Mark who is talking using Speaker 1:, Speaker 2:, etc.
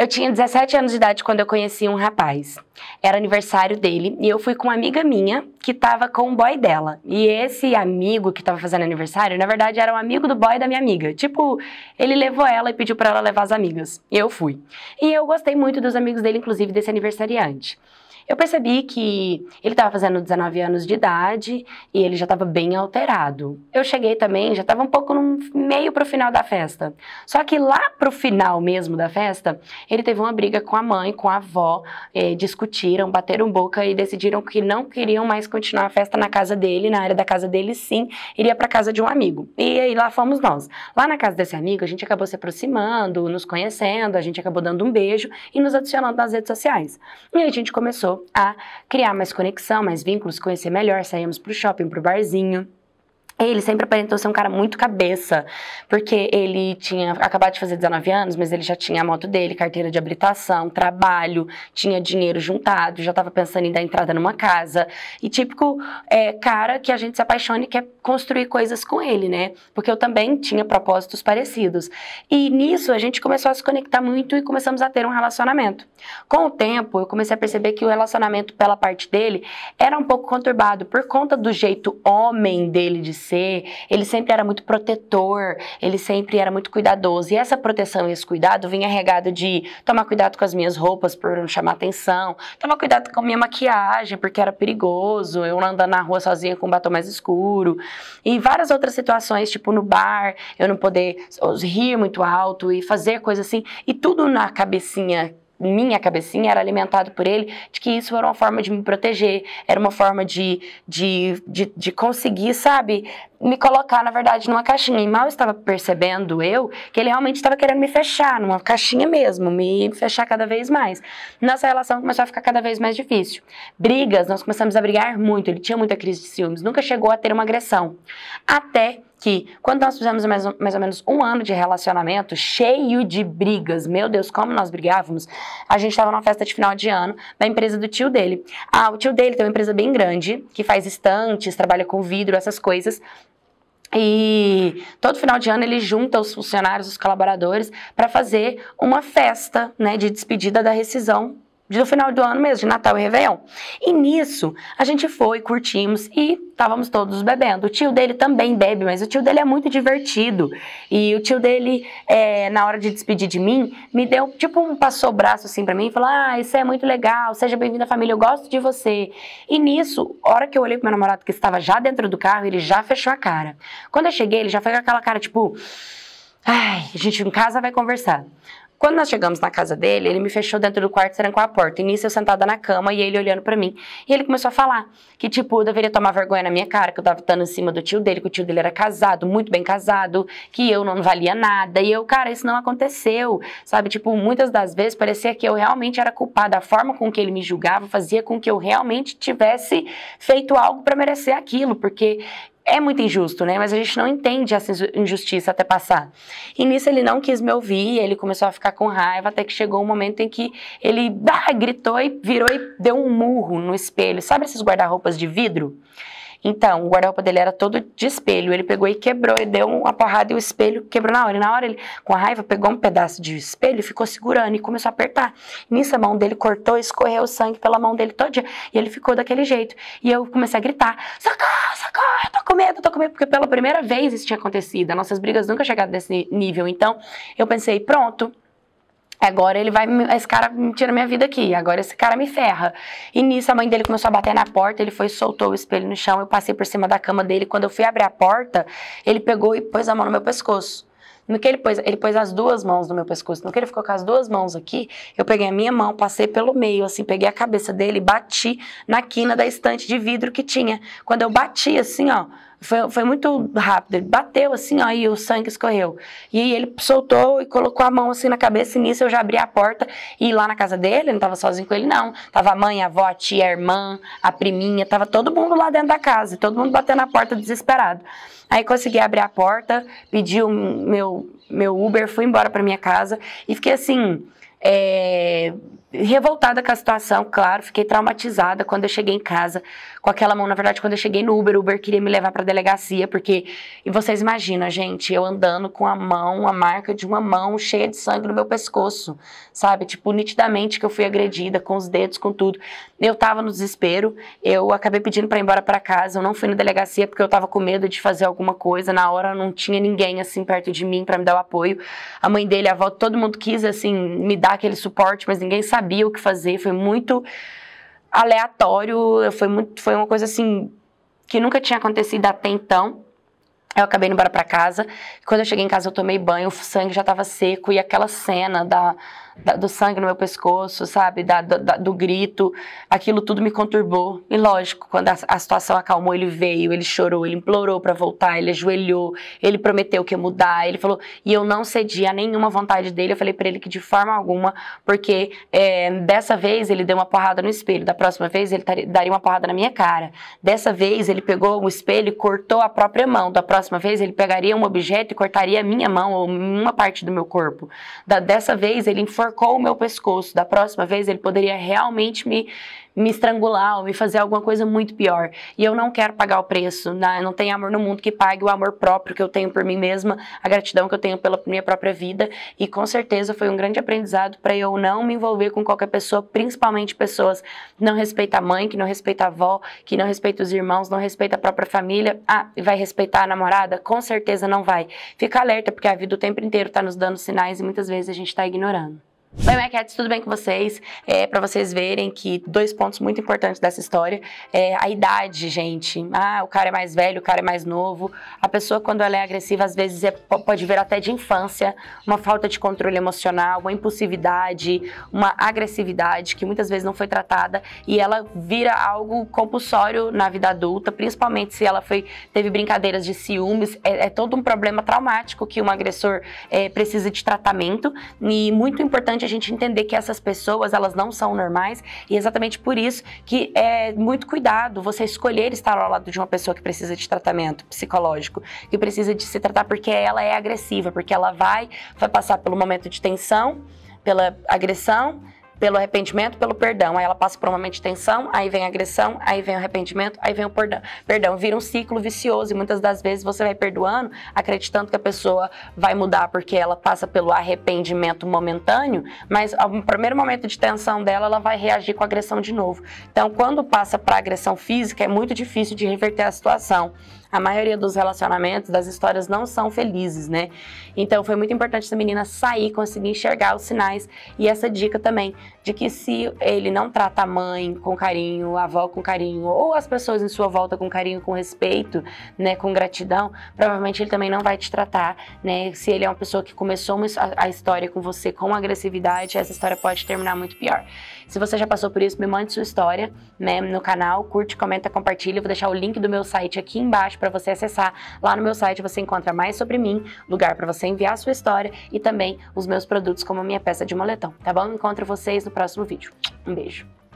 Speaker 1: Eu tinha 17 anos de idade quando eu conheci um rapaz. Era aniversário dele e eu fui com uma amiga minha que tava com o boy dela. E esse amigo que tava fazendo aniversário, na verdade, era um amigo do boy da minha amiga. Tipo, ele levou ela e pediu para ela levar as amigas. E eu fui. E eu gostei muito dos amigos dele, inclusive desse aniversariante. Eu percebi que ele estava fazendo 19 anos de idade e ele já estava bem alterado. Eu cheguei também, já estava um pouco no meio o final da festa. Só que lá para o final mesmo da festa, ele teve uma briga com a mãe, com a avó, eh, discutiram, bateram boca e decidiram que não queriam mais continuar a festa na casa dele, na área da casa dele, sim, iria para casa de um amigo. E aí lá fomos nós. Lá na casa desse amigo, a gente acabou se aproximando, nos conhecendo, a gente acabou dando um beijo e nos adicionando nas redes sociais. E aí a gente começou a criar mais conexão, mais vínculos, conhecer melhor, saímos pro shopping, pro barzinho. É, ele sempre aparentou ser um cara muito cabeça, porque ele tinha acabado de fazer 19 anos, mas ele já tinha a moto dele, carteira de habilitação, trabalho, tinha dinheiro juntado, já estava pensando em dar entrada numa casa. E típico é, cara que a gente se apaixona e quer construir coisas com ele, né? Porque eu também tinha propósitos parecidos. E nisso a gente começou a se conectar muito e começamos a ter um relacionamento. Com o tempo, eu comecei a perceber que o relacionamento pela parte dele era um pouco conturbado por conta do jeito homem dele de ser você. Ele sempre era muito protetor, ele sempre era muito cuidadoso. E essa proteção e esse cuidado vinha regado de tomar cuidado com as minhas roupas por não chamar atenção, tomar cuidado com a minha maquiagem, porque era perigoso, eu andando na rua sozinha com um batom mais escuro. E várias outras situações, tipo no bar, eu não poder rir muito alto e fazer coisa assim. E tudo na cabecinha minha cabecinha era alimentado por ele, de que isso era uma forma de me proteger, era uma forma de, de, de, de conseguir, sabe, me colocar, na verdade, numa caixinha. E mal estava percebendo eu que ele realmente estava querendo me fechar numa caixinha mesmo, me fechar cada vez mais. Nossa relação começou a ficar cada vez mais difícil. Brigas, nós começamos a brigar muito. Ele tinha muita crise de ciúmes, nunca chegou a ter uma agressão. Até que quando nós fizemos mais, mais ou menos um ano de relacionamento, cheio de brigas, meu Deus, como nós brigávamos, a gente estava numa festa de final de ano da empresa do tio dele. Ah, o tio dele tem uma empresa bem grande, que faz estantes, trabalha com vidro, essas coisas. E todo final de ano ele junta os funcionários, os colaboradores, para fazer uma festa né, de despedida da rescisão do final do ano mesmo, de Natal e Réveillon. E nisso, a gente foi, curtimos e estávamos todos bebendo. O tio dele também bebe, mas o tio dele é muito divertido. E o tio dele, é, na hora de despedir de mim, me deu, tipo, um passou o braço assim para mim e falou: Ah, isso é muito legal, seja bem-vindo à família, eu gosto de você. E nisso, a hora que eu olhei pro meu namorado que estava já dentro do carro, ele já fechou a cara. Quando eu cheguei, ele já foi com aquela cara, tipo. Ai, a gente em casa vai conversar. Quando nós chegamos na casa dele, ele me fechou dentro do quarto e trancou a porta. E nisso eu sentada na cama e ele olhando para mim. E ele começou a falar que, tipo, eu deveria tomar vergonha na minha cara, que eu tava estando em cima do tio dele, que o tio dele era casado, muito bem casado, que eu não valia nada. E eu, cara, isso não aconteceu, sabe? Tipo, muitas das vezes parecia que eu realmente era culpada. A forma com que ele me julgava fazia com que eu realmente tivesse feito algo para merecer aquilo, porque é muito injusto, né? Mas a gente não entende essa injustiça até passar. E nisso ele não quis me ouvir, ele começou a ficar com raiva, até que chegou um momento em que ele bah, gritou e virou e deu um murro no espelho. Sabe esses guarda-roupas de vidro? Então, o guarda-roupa dele era todo de espelho. Ele pegou e quebrou, e deu uma porrada e o espelho quebrou na hora. E na hora ele, com a raiva, pegou um pedaço de espelho e ficou segurando e começou a apertar. Nisso a mão dele cortou, e escorreu o sangue pela mão dele todo dia. E ele ficou daquele jeito. E eu comecei a gritar: socorro! socorro, tô com medo, tô com medo, porque pela primeira vez isso tinha acontecido, nossas brigas nunca chegaram desse nível, então eu pensei, pronto, agora ele vai, esse cara me tira minha vida aqui, agora esse cara me ferra. E nisso a mãe dele começou a bater na porta, ele foi soltou o espelho no chão, eu passei por cima da cama dele, quando eu fui abrir a porta, ele pegou e pôs a mão no meu pescoço. No que ele pôs, ele pôs as duas mãos no meu pescoço. No que ele ficou com as duas mãos aqui, eu peguei a minha mão, passei pelo meio, assim, peguei a cabeça dele e bati na quina da estante de vidro que tinha. Quando eu bati, assim, ó, foi, foi muito rápido. Ele bateu assim, ó, e o sangue escorreu. E ele soltou e colocou a mão assim na cabeça, e nisso eu já abri a porta e lá na casa dele, não tava sozinho com ele, não. Tava a mãe, a avó, a tia, a irmã, a priminha, tava todo mundo lá dentro da casa, todo mundo batendo na porta desesperado. Aí consegui abrir a porta, pedi o meu, meu Uber, fui embora para minha casa e fiquei assim. É, revoltada com a situação, claro, fiquei traumatizada quando eu cheguei em casa com aquela mão. Na verdade, quando eu cheguei no Uber, o Uber queria me levar para delegacia, porque. E vocês imaginam, gente, eu andando com a mão, a marca de uma mão cheia de sangue no meu pescoço, sabe? Tipo, nitidamente que eu fui agredida, com os dedos, com tudo. Eu tava no desespero, eu acabei pedindo para ir embora para casa, eu não fui na delegacia porque eu tava com medo de fazer alguma coisa. Na hora não tinha ninguém assim perto de mim para me dar o apoio. A mãe dele, a avó, todo mundo quis assim me dar aquele suporte, mas ninguém sabe sabia o que fazer, foi muito aleatório, foi, muito, foi uma coisa assim que nunca tinha acontecido até então. Eu acabei indo embora pra casa. Quando eu cheguei em casa, eu tomei banho, o sangue já tava seco. E aquela cena da, da do sangue no meu pescoço, sabe? Da, da, do grito, aquilo tudo me conturbou. E lógico, quando a, a situação acalmou, ele veio, ele chorou, ele implorou para voltar, ele ajoelhou, ele prometeu que ia mudar, ele falou. E eu não cedi a nenhuma vontade dele. Eu falei para ele que de forma alguma, porque é, dessa vez ele deu uma porrada no espelho, da próxima vez ele daria uma porrada na minha cara. Dessa vez ele pegou o espelho e cortou a própria mão, da próxima próxima vez ele pegaria um objeto e cortaria a minha mão ou uma parte do meu corpo. Da, dessa vez ele enforcou o meu pescoço. Da próxima vez ele poderia realmente me, me estrangular ou me fazer alguma coisa muito pior. E eu não quero pagar o preço. Né? Não tem amor no mundo que pague o amor próprio que eu tenho por mim mesma, a gratidão que eu tenho pela minha própria vida. E com certeza foi um grande aprendizado para eu não me envolver com qualquer pessoa, principalmente pessoas que não respeitam a mãe, que não respeitam a avó, que não respeitam os irmãos, não respeitam a própria família. Ah, vai respeitar a namorada? Com certeza não vai. Fica alerta, porque a vida o tempo inteiro está nos dando sinais e muitas vezes a gente está ignorando. Oi, Marquetes, tudo bem com vocês? É, para vocês verem que dois pontos muito importantes dessa história é a idade, gente. Ah, o cara é mais velho, o cara é mais novo. A pessoa, quando ela é agressiva, às vezes é, pode ver até de infância, uma falta de controle emocional, uma impulsividade, uma agressividade que muitas vezes não foi tratada e ela vira algo compulsório na vida adulta, principalmente se ela foi, teve brincadeiras de ciúmes. É, é todo um problema traumático que um agressor é, precisa de tratamento e muito importante importante a gente entender que essas pessoas, elas não são normais e é exatamente por isso que é muito cuidado você escolher estar ao lado de uma pessoa que precisa de tratamento psicológico, que precisa de se tratar porque ela é agressiva, porque ela vai, vai passar pelo momento de tensão, pela agressão, pelo arrependimento, pelo perdão. Aí ela passa por um momento de tensão, aí vem a agressão, aí vem o arrependimento, aí vem o perdão. Perdão, vira um ciclo vicioso e muitas das vezes você vai perdoando, acreditando que a pessoa vai mudar porque ela passa pelo arrependimento momentâneo, mas no primeiro momento de tensão dela, ela vai reagir com agressão de novo. Então, quando passa para agressão física, é muito difícil de reverter a situação a maioria dos relacionamentos, das histórias não são felizes, né? Então foi muito importante essa menina sair, conseguir enxergar os sinais e essa dica também de que se ele não trata a mãe com carinho, a avó com carinho ou as pessoas em sua volta com carinho, com respeito, né, com gratidão, provavelmente ele também não vai te tratar, né? Se ele é uma pessoa que começou uma, a história com você com agressividade, essa história pode terminar muito pior. Se você já passou por isso, me mande sua história, né, no canal, curte, comenta, compartilha, vou deixar o link do meu site aqui embaixo para você acessar. Lá no meu site você encontra mais sobre mim, lugar para você enviar a sua história e também os meus produtos como a minha peça de moletom, tá bom? Encontro vocês no próximo vídeo. Um beijo!